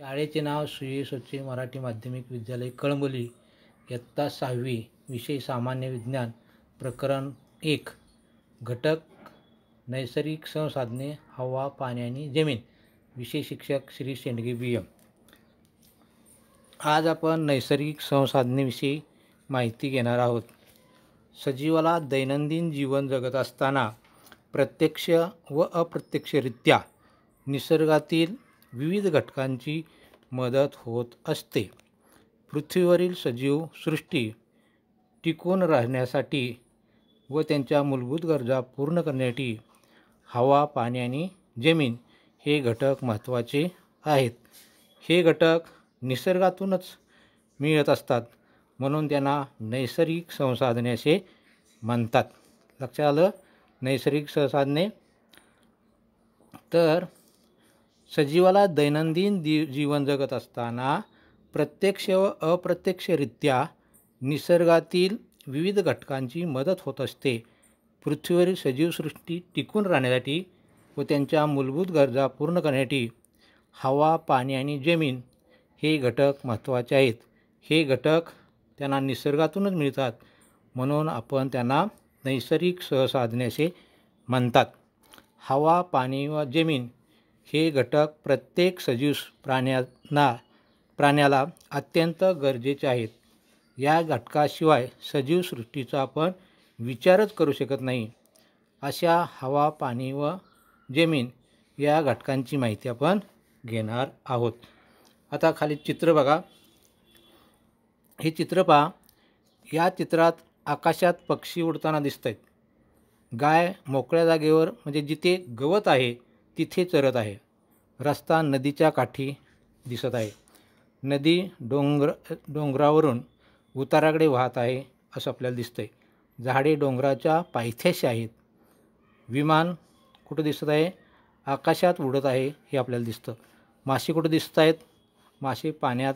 शाळेचे नाव श्री स्वच्छ मराठी माध्यमिक विद्यालय कळंबोली इयत्ता सहावी विषय सामान्य विज्ञान प्रकरण एक घटक नैसर्गिक संसाधने हवा पाणी आणि जमीन विषय शिक्षक श्री शेंडगे बी एम आज आपण नैसर्गिक संसाधनेविषयी माहिती घेणार आहोत सजीवाला दैनंदिन जीवन जगत असताना प्रत्यक्ष व अप्रत्यक्षरित्या निसर्गातील विविध घटकांची मदत होत असते पृथ्वीवरील सजीव सृष्टी टिकून राहण्यासाठी व त्यांच्या मूलभूत गरजा पूर्ण करण्यासाठी हवा पाणी आणि जमीन हे घटक महत्त्वाचे आहेत हे घटक निसर्गातूनच मिळत असतात म्हणून त्यांना नैसर्गिक संसाधने असे म्हणतात लक्षात आलं नैसर्गिक संसाधने तर सजीवाला दैनंदिन दि जीवन जगत असताना प्रत्यक्ष व अप्रत्यक्षरित्या निसर्गातील विविध घटकांची मदत होत असते पृथ्वीवरील सजीवसृष्टी टिकून राहण्यासाठी व त्यांच्या मूलभूत गरजा पूर्ण करण्यासाठी हवा पाणी आणि जमीन हे घटक महत्त्वाचे आहेत हे घटक त्यांना निसर्गातूनच मिळतात म्हणून आपण त्यांना नैसर्गिक सहसाधने असे म्हणतात हवा पाणी व जमीन हे घटक प्रत्येक सजीव प्राण्यांना प्राण्याला अत्यंत गरजेचे आहेत या घटकाशिवाय सजीव सृष्टीचा आपण विचारच करू शकत नाही अशा हवा पाणी व जमीन या घटकांची माहिती आपण घेणार आहोत आता खाली चित्र बघा हे चित्र पहा या चित्रात आकाशात पक्षी उडताना दिसत आहेत गाय मोकळ्या जागेवर म्हणजे जिथे गवत आहे तिथे चरत आहे रस्ता नदीच्या काठी दिसत आहे नदी डोंगर डोंगरावरून उताराकडे वाहत आहे असं आपल्याला दिसतंय झाडे डोंगराच्या पायथ्याशी आहेत विमान कुठं दिसत आहे आकाशात उडत आहे हे आपल्याला दिसतं मासे कुठं दिसत आहेत मासे पाण्यात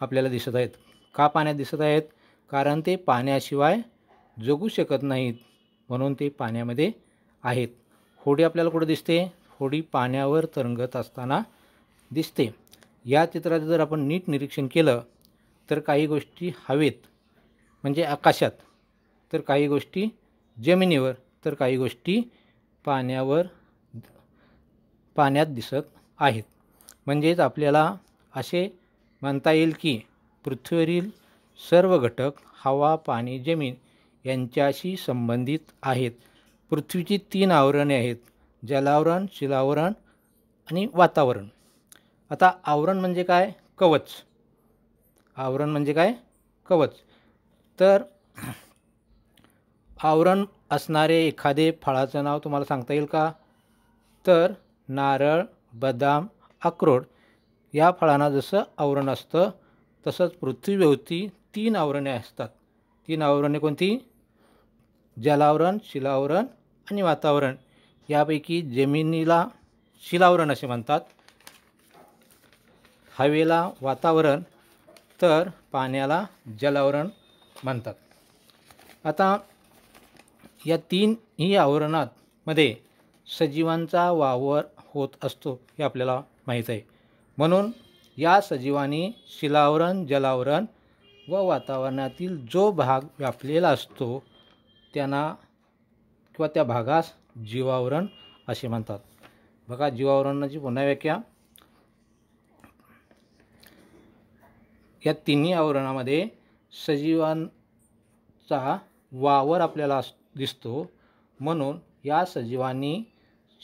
आपल्याला दिसत आहेत का पाण्यात दिसत आहेत कारण ते पाण्याशिवाय जगू शकत नाहीत म्हणून ते पाण्यामध्ये आहेत होडी आपल्याला कुठं दिसते थोडी पाण्यावर तरंगत असताना दिसते या चित्राचं जर आपण नीट निरीक्षण केलं तर काही गोष्टी हवेत म्हणजे आकाशात तर काही गोष्टी जमिनीवर तर काही गोष्टी पाण्यावर पाण्यात दिसत आहेत म्हणजेच आपल्याला असे म्हणता येईल की पृथ्वीवरील सर्व घटक हवा पाणी जमीन यांच्याशी संबंधित आहेत पृथ्वीची तीन आवरणे आहेत जलावरण शिलावरण आणि वातावरण आता आवरण म्हणजे काय कवच आवरण म्हणजे काय कवच तर आवरण असणारे एखादे फळाचं नाव तुम्हाला सांगता येईल का तर नारळ बदाम अक्रोड या फळांना जसं आवरण असतं तसंच पृथ्वीभोवती तीन आवरणे असतात तीन आवरणे कोणती जलावरण शिलावरण आणि वातावरण यापैकी जमिनीला शिलावरण असे म्हणतात हवेला वातावरण तर पाण्याला जलावरण म्हणतात आता या तीनही आवरणात मध्ये सजीवांचा वावर होत असतो हे आपल्याला माहीत आहे म्हणून या सजीवांनी शिलावरण जलावरण व वातावरणातील जो भाग व्यापलेला असतो त्यांना किंवा त्या भागास जीवावरण असे म्हणतात बघा जीवावरणाची पुन्हा व्याख्या या तिन्ही आवरणामध्ये सजीवांचा वावर आपल्याला दिसतो म्हणून या सजीवांनी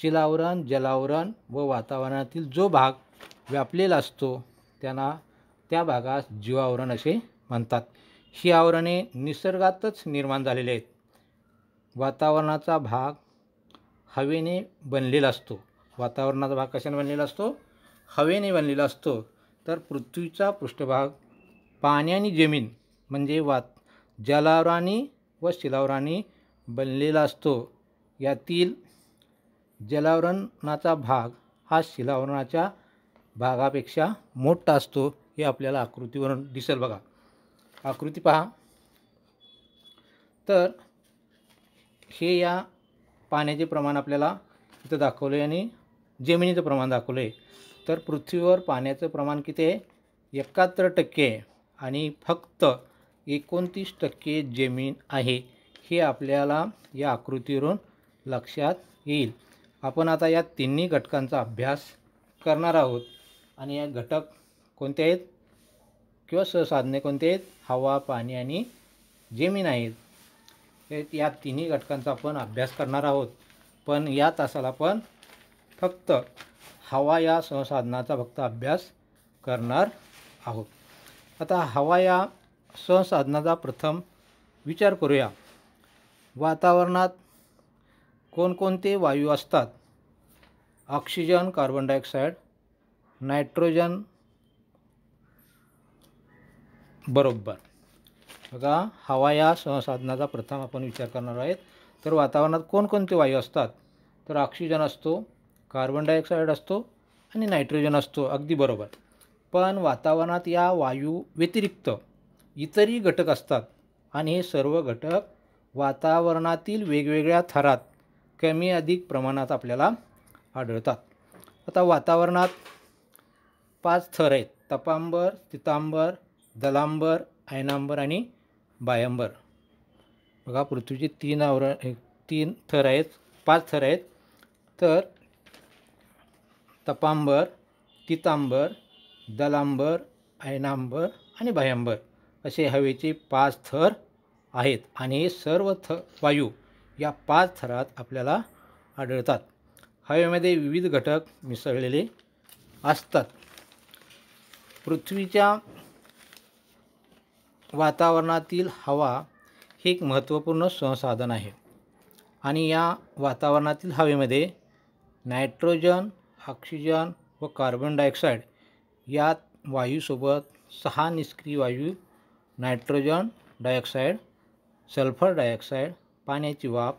शिलावरण जलावरण व वातावरणातील जो भाग व्यापलेला असतो त्यांना त्या भागास जीवावरण असे म्हणतात ही आवरणे निसर्गातच निर्माण झालेली आहेत वातावरणाचा भाग हवेने बनलेला असतो वातावरणाचा भाग कशाने बनलेला असतो हवेने बनलेला असतो तर पृथ्वीचा पृष्ठभाग पाणी आणि जमीन म्हणजे वात जलावराणी व शिलावराणी बनलेला असतो यातील जलावरणाचा भाग हा शिलावरणाच्या भागापेक्षा मोठा असतो हे आपल्याला आकृतीवरून दिसेल बघा आकृती पहा तर हे या पाण्याचे प्रमाण आपल्याला इथं दाखवलं आहे आणि जमिनीचं प्रमाण दाखवलं आहे तर पृथ्वीवर पाण्याचं प्रमाण किती आहे एकाहत्तर टक्के आणि फक्त एकोणतीस टक्के जमीन आहे हे आपल्याला या आकृतीवरून लक्षात येईल आपण आता या तिन्ही घटकांचा अभ्यास करणार आहोत आणि या घटक कोणते आहेत किंवा सहसाधने कोणते आहेत हवा पाणी आणि जमीन आहेत या तिन्ही घटकांचा आपण अभ्यास करणार आहोत पण या तासाला आपण फक्त हवा या संसाधनाचा फक्त अभ्यास करणार आहोत आता हवा या संसाधनाचा प्रथम विचार करूया वातावरणात कोणकोणते वायू असतात ऑक्सिजन कार्बन डायऑक्साईड नायट्रोजन बरोबर बघा हवा या साधनाचा प्रथम आपण विचार करणार आहोत तर वातावरणात कोणकोणते वायू असतात तर ऑक्सिजन असतो कार्बन डायऑक्साईड असतो आणि नायट्रोजन असतो अगदी बरोबर पण वातावरणात या वायू व्यतिरिक्त इतरही घटक असतात आणि हे सर्व घटक वातावरणातील वेगवेगळ्या थरात कमी अधिक प्रमाणात आपल्याला आढळतात आता वातावरणात पाच थर आहेत तपांबर तितांबर दलांबर आयनांबर आणि बायंबर बघा पृथ्वीचे तीन आवरण तीन थर आहेत पाच थर आहेत तर तपांबर तितांबर दलांबर ऐनांबर आणि भायंबर असे हवेचे पाच थर आहेत आणि सर्व थ वायू या पाच थरात आपल्याला आढळतात हवेमध्ये विविध घटक मिसळलेले असतात पृथ्वीच्या वातावरणातील हवा हे एक महत्त्वपूर्ण संसाधन आहे आणि या वातावरणातील हवेमध्ये नायट्रोजन ऑक्सिजन व कार्बन डायऑक्साईड या वायूसोबत सहा निष्क्रिय वायू नायट्रोजन डायऑक्साईड सल्फर डायऑक्साईड पाण्याची वाफ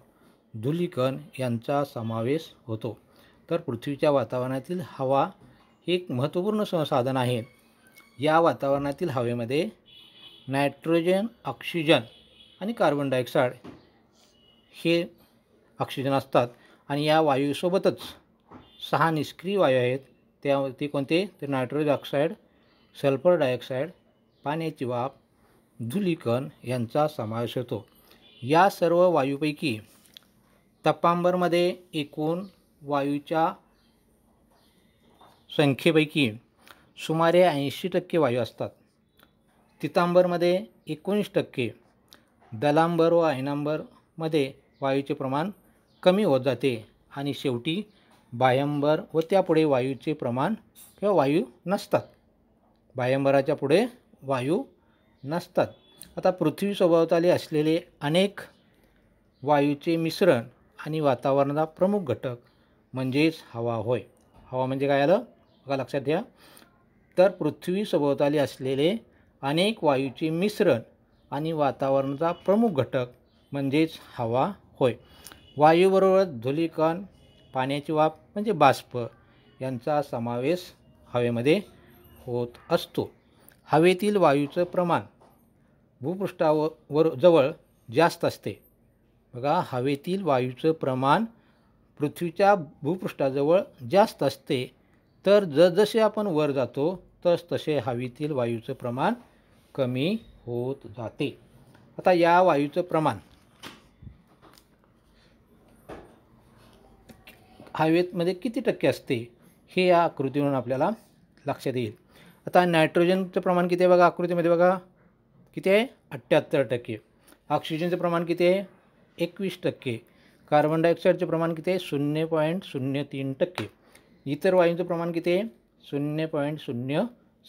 धुलीकण यांचा समावेश होतो तर पृथ्वीच्या वातावरणातील हवा हे एक महत्त्वपूर्ण संसाधन आहे या वातावरणातील हवेमध्ये नायट्रोजन ऑक्सिजन आणि कार्बन डायऑक्साईड हे ऑक्सिजन असतात आणि या वायूसोबतच सहा निष्क्रिय वायू आहेत त्या ते कोणते तर नायट्रोजन ऑक्साईड सल्फर डायऑक्साईड पाण्याची वाफ धुलीकण यांचा समावेश होतो या सर्व वायूपैकी तपांबरमध्ये एकूण वायूच्या संख्येपैकी सुमारे ऐंशी टक्के वायू असतात तितांबरमध्ये एकोणीस टक्के दलांबर व आयनांबरमध्ये वायूचे प्रमाण कमी होत जाते आणि शेवटी बायंबर व त्यापुढे वायूचे प्रमाण किंवा वायू नसतात बायंबराच्या पुढे वायू नसतात आता पृथ्वी स्वभावताली असलेले अनेक वायूचे मिश्रण आणि वातावरणाचा प्रमुख घटक म्हणजेच हवा होय हवा म्हणजे काय आलं बघा लक्षात घ्या तर पृथ्वी सभोवताली असलेले अनेक वायूचे मिश्रण आणि वातावरणाचा प्रमुख घटक म्हणजेच हवा होय वायूबरोबर धुलीकण पाण्याची वाफ म्हणजे बाष्प यांचा समावेश हवेमध्ये होत असतो हवेतील वायूचं प्रमाण भूपृष्ठावर वर जवळ जास्त असते बघा हवेतील वायूचं प्रमाण पृथ्वीच्या भूपृष्ठाजवळ जास्त असते तर जसजसे आपण वर जातो तस तसे हवेतील वायूचं प्रमाण कमी होत जाते आता या वायूचं प्रमाण हवेतमध्ये किती टक्के असते हे या आकृतीवरून आपल्याला लक्षात येईल आता नायट्रोजनचं प्रमाण किती आहे बघा आकृतीमध्ये बघा किती आहे अठ्ठ्याहत्तर टक्के ऑक्सिजनचं प्रमाण किती आहे एकवीस टक्के कार्बन डायऑक्साईडचं प्रमाण किती आहे शून्य पॉईंट शून्य तीन टक्के इतर वायूंचं प्रमाण किती आहे शून्य पॉईंट शून्य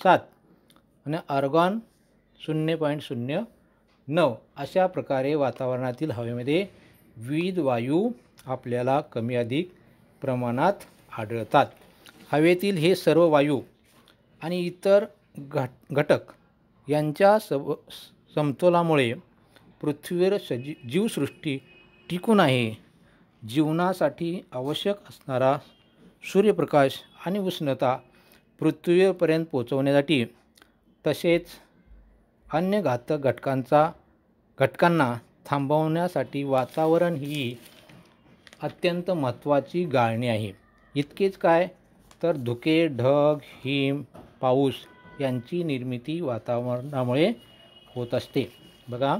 सात आणि आर्गॉन शून्य पॉईंट शून्य नऊ अशा प्रकारे वातावरणातील हवेमध्ये विविध वायू आपल्याला कमी अधिक प्रमाणात आढळतात हवेतील हे सर्व वायू आणि इतर घट घटक यांच्या सब समतोलामुळे पृथ्वीवर सजी जीवसृष्टी टिकून आहे जीवनासाठी आवश्यक असणारा सूर्यप्रकाश आणि उष्णता पृथ्वीपर्यंत पोचवण्यासाठी तसेच अन्य घातक घटकांचा घटकांना थांबवण्यासाठी वातावरण ही अत्यंत महत्त्वाची गाळणी आहे इतकेच काय तर धुके ढग हिम पाऊस यांची निर्मिती वातावरणामुळे होत असते बघा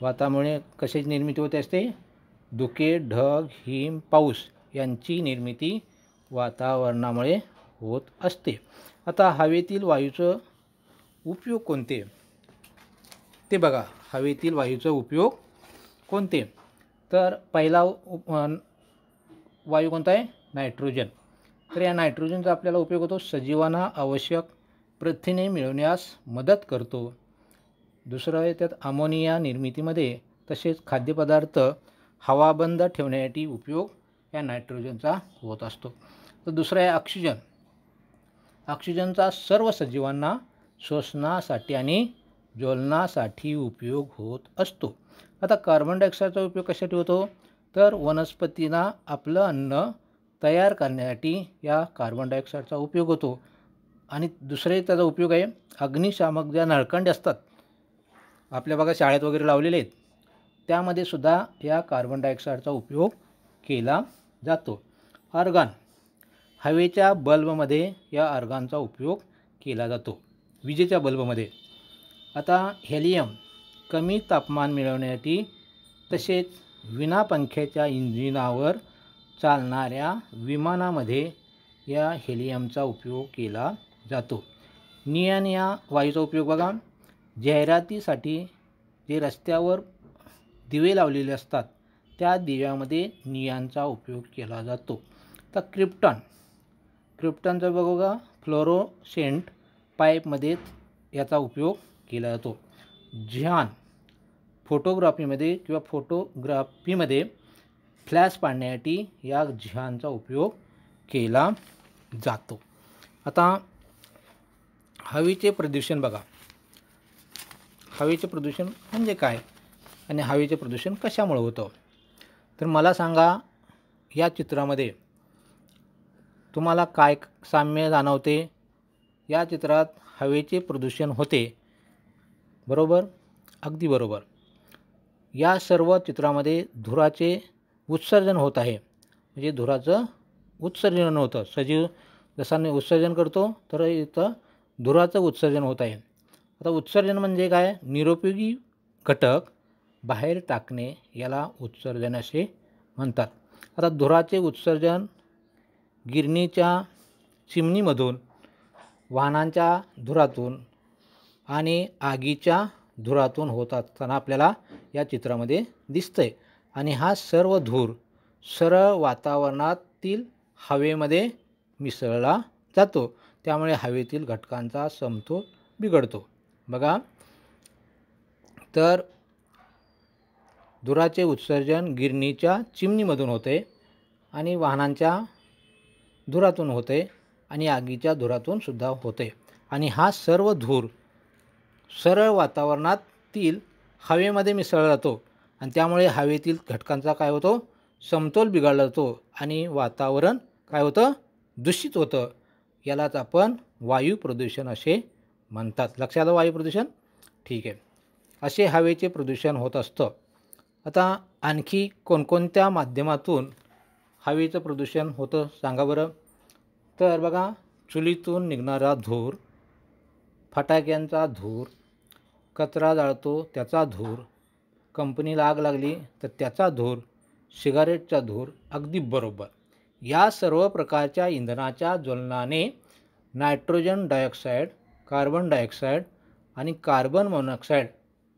वातावरणामुळे कशाची निर्मिती होत असते धुके ढग हिम पाऊस यांची निर्मिती वातावरणामुळे होत असते आता हवेतील वायूचं उपयोग कोणते ते बघा हवेतील वायूचा उपयोग कोणते तर पहिला वायू कोणता आहे नायट्रोजन तर या नायट्रोजनचा आपल्याला उपयोग होतो सजीवांना आवश्यक प्रथिने मिळवण्यास मदत करतो दुसरं आहे त्यात अमोनिया निर्मितीमध्ये तसेच खाद्यपदार्थ हवाबंद ठेवण्यासाठी उपयोग या नायट्रोजनचा होत असतो तर दुसरं आहे ऑक्सिजन ऑक्सिजनचा सर्व सजीवांना श्वसनासाठी आणि ज्वलनासाठी उपयोग होत असतो आता कार्बन डायऑक्साईडचा उपयोग कशासाठी होतो तर वनस्पतींना आपलं अन्न तयार करण्यासाठी या कार्बन डायऑक्साईडचा उपयोग होतो आणि दुसरे त्याचा उपयोग आहे अग्निशामक ज्या नळकंडे असतात आपल्या बघा शाळेत वगैरे लावलेले आहेत त्यामध्ये सुद्धा या कार्बन डायऑक्साईडचा उपयोग केला जातो ऑर्गान हवेच्या बल्बमध्ये या अर्गांचा उपयोग केला जातो विजेच्या बल्बमध्ये आता हेलियम कमी तापमान मिळवण्यासाठी तसेच विना पंख्याच्या इंजिनावर चालणाऱ्या विमानामध्ये या हेलियमचा उपयोग केला जातो नियन या वायूचा उपयोग बघा जाहिरातीसाठी जे रस्त्यावर दिवे लावलेले असतात त्या दिव्यामध्ये नियांचा उपयोग केला जातो तर क्रिप्टॉन बघू बघा फ्लोरोसेंट पाईपमध्ये याचा उपयोग केला जातो झ्यान फोटोग्राफीमध्ये किंवा फोटोग्राफीमध्ये फ्लॅश पाडण्यासाठी या झ्यानचा उपयोग केला जातो आता हवेचे प्रदूषण बघा हवेचे प्रदूषण म्हणजे काय आणि हवेचे प्रदूषण कशामुळे होतं तर मला सांगा या चित्रामध्ये तुम्हाला काय साम्य जाणवते या चित्रात हवेचे प्रदूषण होते बरोबर अगदी बरोबर या सर्व चित्रामध्ये धुराचे उत्सर्जन होत आहे म्हणजे धुराचं उत्सर्जन होतं सजीव मी उत्सर्जन करतो तर इथं धुराचं उत्सर्जन होत आहे आता उत्सर्जन म्हणजे काय निरुपयोगी घटक बाहेर टाकणे याला उत्सर्जन असे म्हणतात आता धुराचे उत्सर्जन गिरणीच्या चिमणीमधून वाहनांच्या धुरातून आणि आगीच्या धुरातून होत असताना आपल्याला या चित्रामध्ये दिसतं आहे आणि हा सर्व धूर सरळ वातावरणातील हवेमध्ये मिसळला जातो त्यामुळे हवेतील घटकांचा समतोल बिघडतो बघा तर धुराचे उत्सर्जन गिरणीच्या चिमणीमधून होते आणि वाहनांच्या धुरातून होते आणि आगीच्या धुरातून सुद्धा होते आणि हा सर्व धूर सरळ वातावरणातील हवेमध्ये मिसळला जातो आणि त्यामुळे हवेतील घटकांचा काय होतो समतोल बिघडला जातो आणि वातावरण काय होतं दूषित होतं यालाच आपण वायू प्रदूषण असे म्हणतात लक्षात आलं वायू प्रदूषण ठीक आहे असे हवेचे प्रदूषण होत असतं आता आणखी कोणकोणत्या माध्यमातून हवेचं प्रदूषण होतं सांगा बरं तर बघा चुलीतून निघणारा धूर फटाक्यांचा धूर कचरा जाळतो त्याचा धूर कंपनीला आग लागली तर त्याचा धूर सिगारेटचा धूर अगदी बरोबर या सर्व प्रकारच्या इंधनाच्या ज्वलनाने नायट्रोजन डायऑक्साईड कार्बन डायऑक्साईड आणि कार्बन मोनॉक्साईड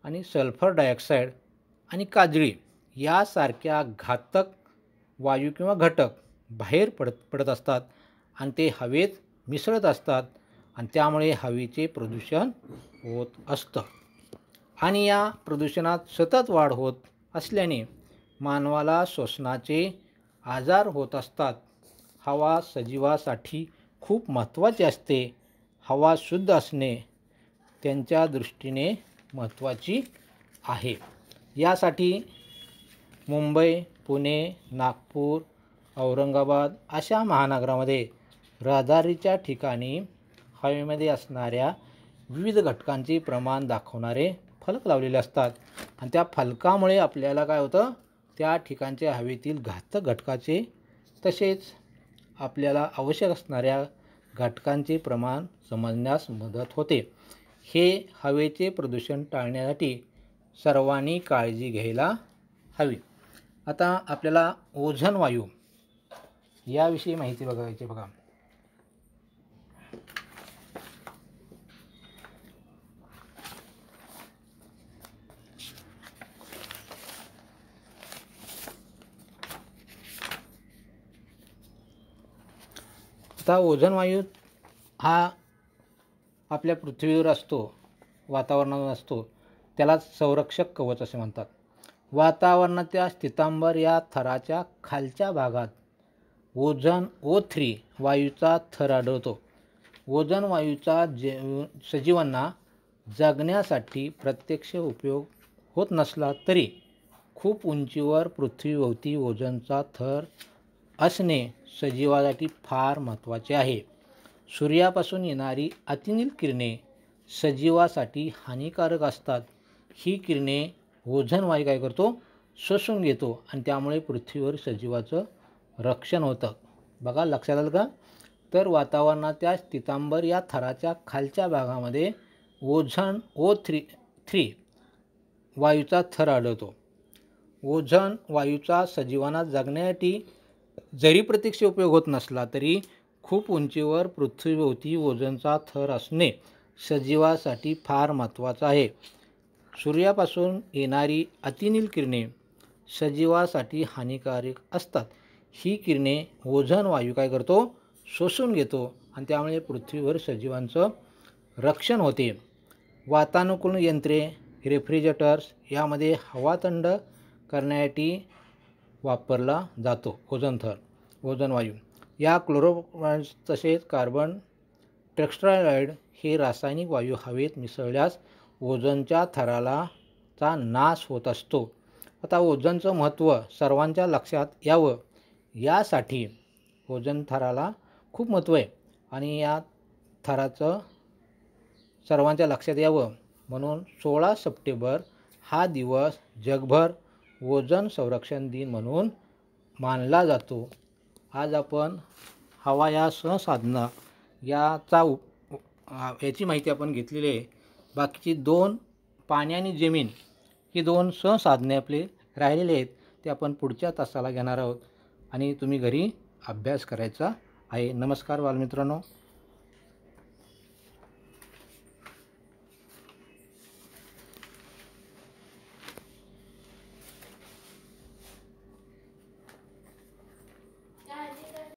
आणि सल्फर डायऑक्साईड आणि काजळी यासारख्या घातक वायू किंवा घटक बाहेर पडत पडत असतात आणि ते हवेत मिसळत असतात आणि त्यामुळे हवेचे प्रदूषण होत असतं आणि या प्रदूषणात सतत वाढ होत असल्याने मानवाला श्वसनाचे आजार होत असतात हवा सजीवासाठी खूप महत्त्वाची असते हवा शुद्ध असणे त्यांच्या दृष्टीने महत्त्वाची आहे यासाठी मुंबई पुणे नागपूर औरंगाबाद अशा महानगरामध्ये रहदारीच्या ठिकाणी हवेमध्ये असणाऱ्या विविध घटकांचे प्रमाण दाखवणारे फलक लावलेले असतात आणि त्या फलकामुळे आपल्याला काय होतं त्या ठिकाणच्या हवेतील घातक घटकाचे तसेच आपल्याला आवश्यक असणाऱ्या घटकांचे प्रमाण समजण्यास मदत होते हे हवेचे प्रदूषण टाळण्यासाठी सर्वांनी काळजी घ्यायला हवी आता आपल्याला ओझन वायू याविषयी माहिती बघायची बघा आता ओझन वायू हा आपल्या पृथ्वीवर असतो वातावरणावर असतो त्याला संरक्षक कवच असे म्हणतात वातावरणाच्या स्थितांबर या थराच्या खालच्या भागात ओझन ओ थ्री वायूचा थर आढळतो ओझन वायूचा जे सजीवांना जगण्यासाठी प्रत्यक्ष उपयोग होत नसला तरी खूप उंचीवर पृथ्वीभोवती ओझनचा थर असणे सजीवासाठी फार महत्त्वाचे आहे सूर्यापासून येणारी अतिनील किरणे सजीवासाठी हानिकारक असतात ही किरणे वायू काय करतो शोषून घेतो आणि त्यामुळे पृथ्वीवर सजीवाचं रक्षण होतं बघा लक्षात आलं का तर वातावरणाच्या स्थितांबर या थराच्या खालच्या भागामध्ये ओझन ओ थ्री थ्री वायूचा थर आढळतो ओझन वायूचा सजीवांना जगण्यासाठी जरी प्रत्यक्ष उपयोग होत नसला तरी खूप उंचीवर पृथ्वीभोवती ओझनचा थर असणे सजीवासाठी फार महत्त्वाचं आहे सूर्यापासून येणारी अतिनील किरणे सजीवासाठी हानिकारक असतात ही किरणे ओझन वायू काय करतो शोषून घेतो आणि त्यामुळे पृथ्वीवर सजीवांचं रक्षण होते वातानुकूलन यंत्रे रेफ्रिजरेटर्स यामध्ये हवा थंड करण्यासाठी वापरला जातो ओझन थर ओझन वायू या क्लोरो तसेच कार्बन टेक्स्ट्रायड हे रासायनिक वायू हवेत मिसळल्यास ओझोनच्या थराला चा नाश होत असतो आता ओझोनचं महत्त्व सर्वांच्या लक्षात यावं यासाठी ओझन थराला खूप महत्त्व आहे आणि या थराचं सर्वांच्या लक्षात यावं म्हणून सोळा सप्टेंबर हा दिवस जगभर ओझन संरक्षण दिन म्हणून मानला जातो आज आपण हवा या सहसाधना याचा उप याची माहिती आपण घेतलेली आहे बाकीची दोन पाणी आणि जमीन ही दोन संसाधने आपले राहिलेले आहेत ते आपण पुढच्या तासाला घेणार आहोत आणि तुम्ही घरी अभ्यास करायचा आहे नमस्कार बालमित्रांनो